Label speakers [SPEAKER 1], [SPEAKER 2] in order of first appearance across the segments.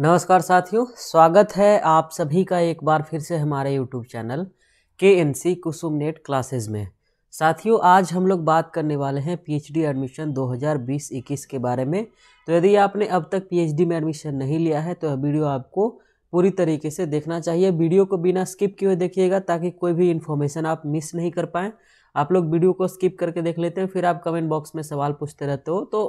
[SPEAKER 1] नमस्कार साथियों स्वागत है आप सभी का एक बार फिर से हमारे यूट्यूब चैनल के N C Kusum net classes में साथियों आज हम लोग बात करने वाले हैं पीएचडी एडमिशन 2020-21 के बारे में तो यदि आपने अब तक पीएचडी में एडमिशन नहीं लिया है तो यह वीडियो आपको पूरी तरीके से देखना चाहिए वीडियो को बिना स्किप किए देखिएगा ताकि कोई भी इन्फॉर्मेशन आप मिस नहीं कर पाएँ आप लोग वीडियो को स्किप करके देख लेते हैं फिर आप कमेंट बॉक्स में सवाल पूछते रहते हो तो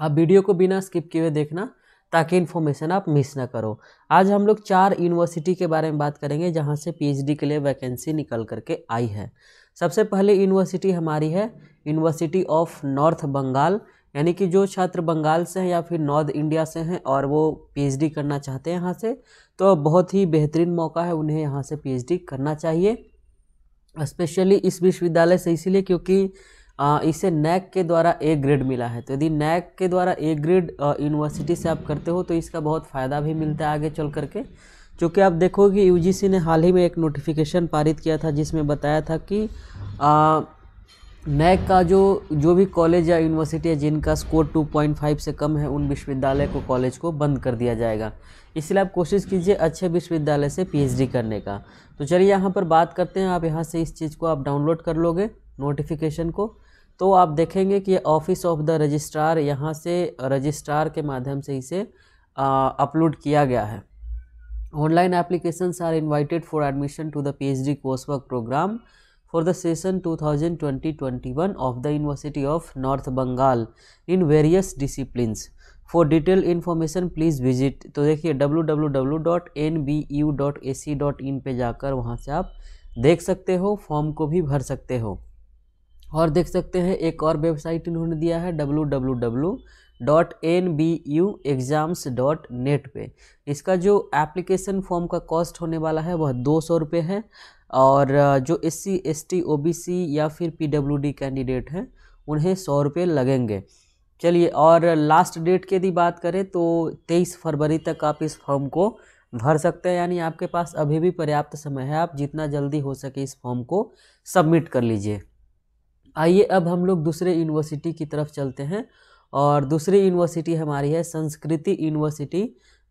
[SPEAKER 1] आप वीडियो को बिना स्किप किए देखना ताकि इन्फॉर्मेशन आप मिस ना करो आज हम लोग चार यूनिवर्सिटी के बारे में बात करेंगे जहाँ से पीएचडी के लिए वैकेंसी निकल करके आई है सबसे पहले यूनिवर्सिटी हमारी है यूनिवर्सिटी ऑफ नॉर्थ बंगाल यानी कि जो छात्र बंगाल से हैं या फिर नॉर्थ इंडिया से हैं और वो पीएचडी करना चाहते हैं यहाँ से तो बहुत ही बेहतरीन मौका है उन्हें यहाँ से पीएचडी करना चाहिए स्पेशली इस विश्वविद्यालय से इसीलिए क्योंकि इसे नैक के द्वारा ए ग्रेड मिला है तो यदि नैक के द्वारा ए ग्रेड यूनिवर्सिटी से आप करते हो तो इसका बहुत फ़ायदा भी मिलता है आगे चल करके चूँकि आप देखोगे यूजीसी ने हाल ही में एक नोटिफिकेशन पारित किया था जिसमें बताया था कि आ, नैक का जो जो भी कॉलेज या यूनिवर्सिटी है जिनका स्कोर 2.5 से कम है उन विश्वविद्यालय को कॉलेज को बंद कर दिया जाएगा इसलिए आप कोशिश कीजिए अच्छे विश्वविद्यालय से पीएचडी करने का तो चलिए यहाँ पर बात करते हैं आप यहाँ से इस चीज़ को आप डाउनलोड कर लोगे नोटिफिकेशन को तो आप देखेंगे कि ऑफिस ऑफ द रजिस्ट्रार यहाँ से रजिस्ट्रार के माध्यम से इसे अपलोड किया गया है online application are invited for admission to the P H D course work program for the session two thousand twenty twenty one of the University of North Bengal in various disciplines for detail information please visit तो देखिए W W W dot N B U dot A C dot in पर जाकर वहाँ से आप देख सकते हो फॉर्म को भी भर सकते हो और देख सकते हैं एक और वेबसाइट इन्होंने दिया है W W W dot N B U exams dot net पर इसका जो एप्लीकेशन फॉर्म का कॉस्ट होने वाला है वह दो सौ रुपये है और जो S C S T O B C या फिर पी डब्ल्यू डी कैंडिडेट हैं उन्हें सौ रुपये लगेंगे चलिए और लास्ट डेट की यदि बात करें तो तेईस फरवरी तक आप इस फॉर्म को भर सकते हैं यानी आपके पास अभी भी पर्याप्त समय है आप जितना जल्दी हो सके इस फॉर्म को सबमिट कर लीजिए आइए अब हम लोग दूसरे यूनिवर्सिटी की तरफ चलते हैं और दूसरी यूनिवर्सिटी हमारी है संस्कृति यूनिवर्सिटी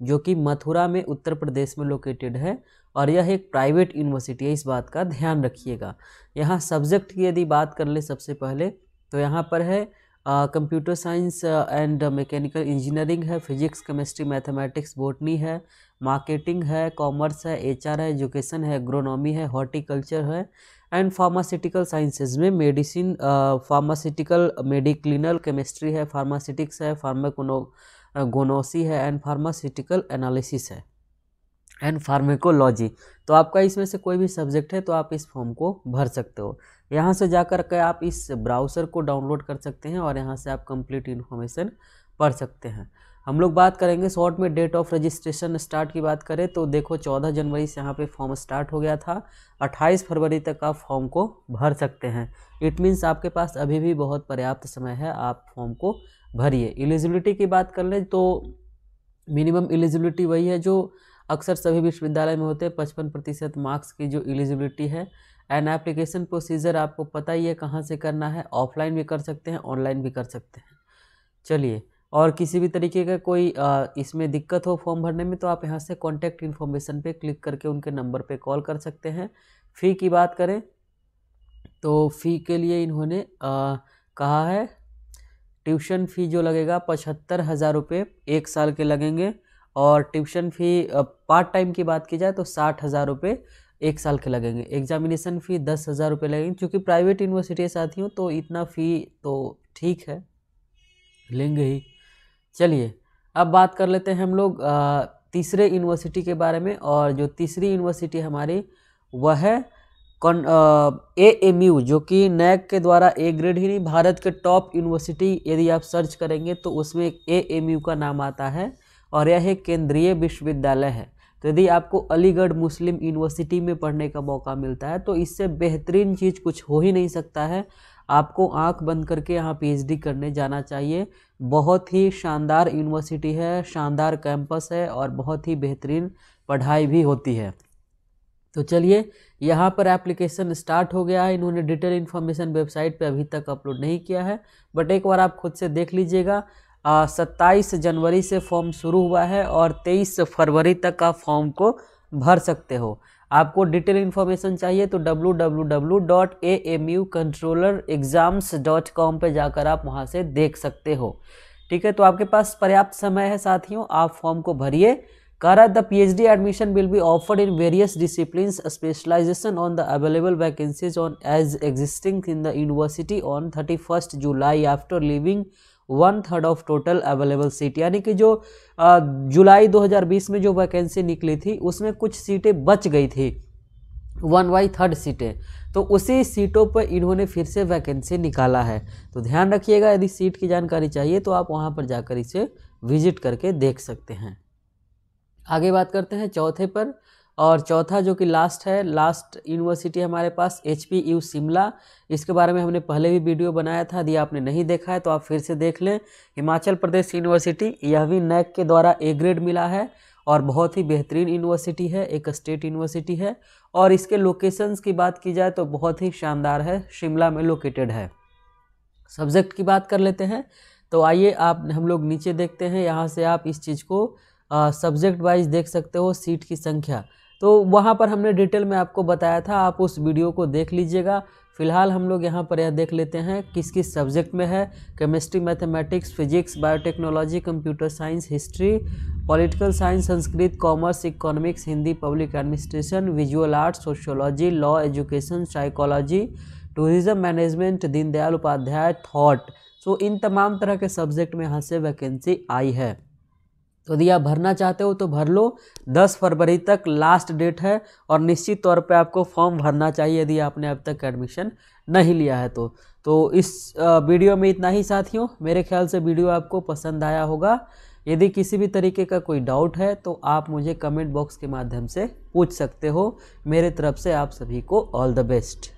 [SPEAKER 1] जो कि मथुरा में उत्तर प्रदेश में लोकेटेड है और यह एक प्राइवेट यूनिवर्सिटी है इस बात का ध्यान रखिएगा यहाँ सब्जेक्ट की यदि बात कर ले सबसे पहले तो यहाँ पर है computer science and mechanical engineering है फिजिक्स केमिस्ट्री मैथमेटिक्स बोटनी है मार्केटिंग है कॉमर्स है एचआर है एजुकेशन है एग्रोनॉमी है हॉर्टिकल्चर है एंड फार्मास्यूटिकल साइंसेज में मेडिसिन फार्मास्यूटिकल मेडिक्लिनल केमिस्ट्री है फार्मास्यूटिक्स है फार्माकोनो गोनोसी है एंड फार्मास्यूटिकल एनालिसिस है एंड फार्मेकोलॉजी तो आपका इसमें से कोई भी सब्जेक्ट है तो आप इस फॉर्म को भर सकते हो यहाँ से जाकर के आप इस ब्राउज़र को डाउनलोड कर सकते हैं और यहाँ से आप कंप्लीट इन्फॉर्मेशन पढ़ सकते हैं हम लोग बात करेंगे शॉर्ट में डेट ऑफ रजिस्ट्रेशन स्टार्ट की बात करें तो देखो 14 जनवरी से यहाँ पे फॉर्म स्टार्ट हो गया था 28 फरवरी तक आप फॉर्म को भर सकते हैं इट मीन्स आपके पास अभी भी बहुत पर्याप्त समय है आप फॉर्म को भरिए एलिजिबिलिटी की बात कर लें तो मिनिमम एलिजिबिलिटी वही है जो अक्सर सभी विश्वविद्यालय में होते हैं पचपन प्रतिशत मार्क्स की जो एलिजिबिलिटी है एंड एप्लीकेशन प्रोसीजर आपको पता ही है कहाँ से करना है ऑफलाइन भी कर सकते हैं ऑनलाइन भी कर सकते हैं चलिए और किसी भी तरीके का कोई इसमें दिक्कत हो फॉर्म भरने में तो आप यहाँ से कॉन्टैक्ट इन्फॉर्मेशन पे क्लिक करके उनके नंबर पे कॉल कर सकते हैं फ़ी की बात करें तो फ़ी के लिए इन्होंने आ, कहा है ट्यूशन फ़ी जो लगेगा पचहत्तर हज़ार रुपये एक साल के लगेंगे और ट्यूशन फ़ी पार्ट टाइम की बात की जाए तो साठ हज़ार रुपये एक साल के लगेंगे एग्जामिनेशन फ़ी दस हज़ार रुपये लगेंगे क्योंकि प्राइवेट यूनिवर्सिटी साथियों तो इतना फ़ी तो ठीक है लेंगे ही चलिए अब बात कर लेते हैं हम लोग तीसरे यूनिवर्सिटी के बारे में और जो तीसरी यूनिवर्सिटी हमारी वह है ए एम यू जो कि नैक के द्वारा ए ग्रेड ही नहीं भारत के टॉप यूनिवर्सिटी यदि आप सर्च करेंगे तो उसमें ए एम यू का नाम आता है और यह एक केंद्रीय विश्वविद्यालय है तो यदि आपको अलीगढ़ मुस्लिम यूनिवर्सिटी में पढ़ने का मौका मिलता है तो इससे बेहतरीन चीज़ कुछ हो ही नहीं सकता है आपको आंख बंद करके यहाँ पीएचडी करने जाना चाहिए बहुत ही शानदार यूनिवर्सिटी है शानदार कैंपस है और बहुत ही बेहतरीन पढ़ाई भी होती है तो चलिए यहाँ पर एप्लीकेशन स्टार्ट हो गया है इन्होंने डिटेल इन्फॉर्मेशन वेबसाइट पे अभी तक अपलोड नहीं किया है बट एक बार आप खुद से देख लीजिएगा सत्ताईस जनवरी से फॉर्म शुरू हुआ है और तेईस फरवरी तक आप फॉर्म को भर सकते हो आपको डिटेल इन्फॉर्मेशन चाहिए तो www.amucontrollerexams.com पर जाकर आप वहाँ से देख सकते हो ठीक है तो आपके पास पर्याप्त समय है साथियों आप फॉर्म को भरिए the P the PhD admission will be offered in various discipline specialization on the available vacancies on as existing in the university on thirty first July after living one third of total available seat यानी कि जो जुलाई 2020 में जो vacancy निकली थी उसमें कुछ सीटें बच गई थी वन बाई थर्ड सीटें तो उसी सीटों पर इन्होंने फिर से वैकेंसी निकाला है तो ध्यान रखिएगा यदि सीट की जानकारी चाहिए तो आप वहाँ पर जाकर इसे विजिट करके देख सकते हैं आगे बात करते हैं चौथे पर और चौथा जो कि लास्ट है लास्ट यूनिवर्सिटी हमारे पास एच पी यू शिमला इसके बारे में हमने पहले भी वीडियो बनाया था यदि आपने नहीं देखा है तो आप फिर से देख लें हिमाचल प्रदेश यूनिवर्सिटी यह भी नैक के द्वारा ए ग्रेड मिला है और बहुत ही बेहतरीन यूनिवर्सिटी है एक स्टेट यूनिवर्सिटी है और इसके लोकेशंस की बात की जाए तो बहुत ही शानदार है शिमला में लोकेटेड है सब्जेक्ट की बात कर लेते हैं तो आइए आप हम लोग नीचे देखते हैं यहाँ से आप इस चीज़ को सब्जेक्ट वाइज देख सकते हो सीट की संख्या तो वहाँ पर हमने डिटेल में आपको बताया था आप उस वीडियो को देख लीजिएगा फिलहाल हम लोग यहाँ पर यह देख लेते हैं किस किस सब्जेक्ट में है chemistry mathematics physics biotechnology computer science history political science Sanskrit commerce economics Hindi public administration visual art sociology law education psychology tourism management Deendayal Upadhyay thought so इन तमाम तरह के सब्जेक्ट में यहाँ से वैकेंसी आई है तो यदि आप भरना चाहते हो तो भर लो 10 फरवरी तक लास्ट डेट है और निश्चित तौर पे आपको फॉर्म भरना चाहिए यदि आपने अब तक एडमिशन नहीं लिया है तो तो इस वीडियो में इतना ही साथियों मेरे ख्याल से वीडियो आपको पसंद आया होगा यदि किसी भी तरीके का कोई डाउट है तो आप मुझे कमेंट बॉक्स के माध्यम से पूछ सकते हो मेरे तरफ से आप सभी को ऑल द बेस्ट